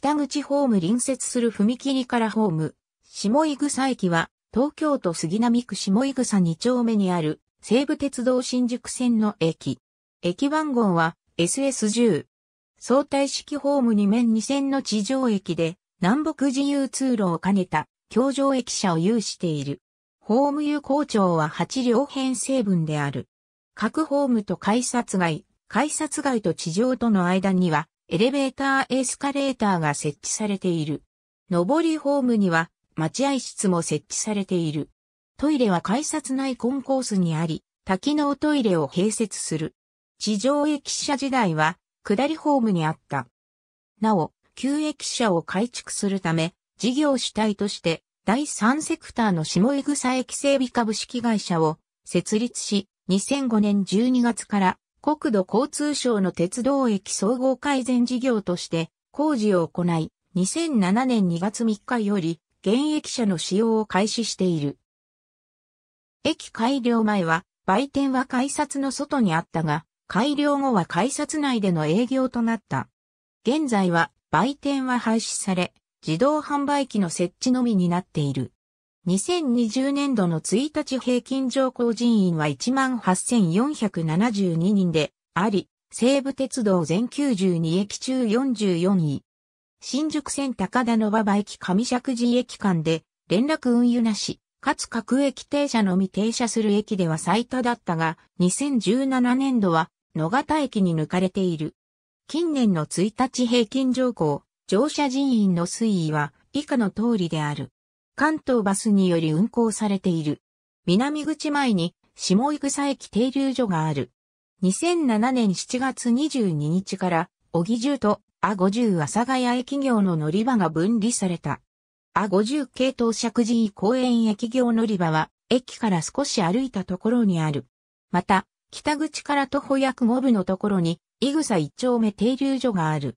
北口ホーム隣接する踏切からホーム、下井草駅は、東京都杉並区下井草2丁目にある、西武鉄道新宿線の駅。駅番号は SS10。相対式ホーム2面2線の地上駅で、南北自由通路を兼ねた、橋上駅舎を有している。ホーム有効長は8両編成分である。各ホームと改札外、改札外と地上との間には、エレベーターエスカレーターが設置されている。上りホームには待合室も設置されている。トイレは改札内コンコースにあり、多機能トイレを併設する。地上駅舎時代は、下りホームにあった。なお、旧駅舎を改築するため、事業主体として、第三セクターの下江草駅整備株式会社を設立し、2005年12月から国土交通省の鉄道駅総合改善事業として工事を行い、2007年2月3日より現役車の使用を開始している。駅改良前は、売店は改札の外にあったが、改良後は改札内での営業となった。現在は、売店は廃止され、自動販売機の設置のみになっている。2020年度の1日平均乗降人員は18,472人であり、西武鉄道全92駅中44位。新宿線高田の馬場駅上石寺駅間で連絡運輸なし、かつ各駅停車のみ停車する駅では最多だったが、2017年度は野方駅に抜かれている。近年の1日平均乗降、乗車人員の推移は以下の通りである。関東バスにより運行されている。南口前に下井草駅停留所がある。2007年7月22日から、小木重と阿50阿佐ヶ谷駅業の乗り場が分離された。阿50系統石神井公園駅業乗り場は、駅から少し歩いたところにある。また、北口から徒歩約5分のところに、井草一丁目停留所がある。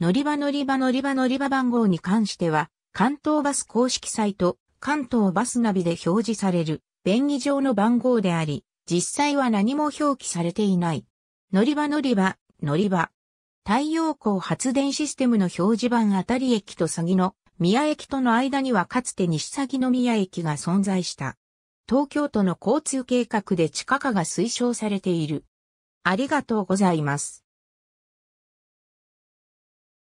乗り場乗り場乗り場乗り場番号に関しては、関東バス公式サイト、関東バスナビで表示される、便宜上の番号であり、実際は何も表記されていない。乗り場乗り場、乗り場。太陽光発電システムの表示板あたり駅と詐欺の宮駅との間にはかつて西詐欺の宮駅が存在した。東京都の交通計画で地下化が推奨されている。ありがとうございます。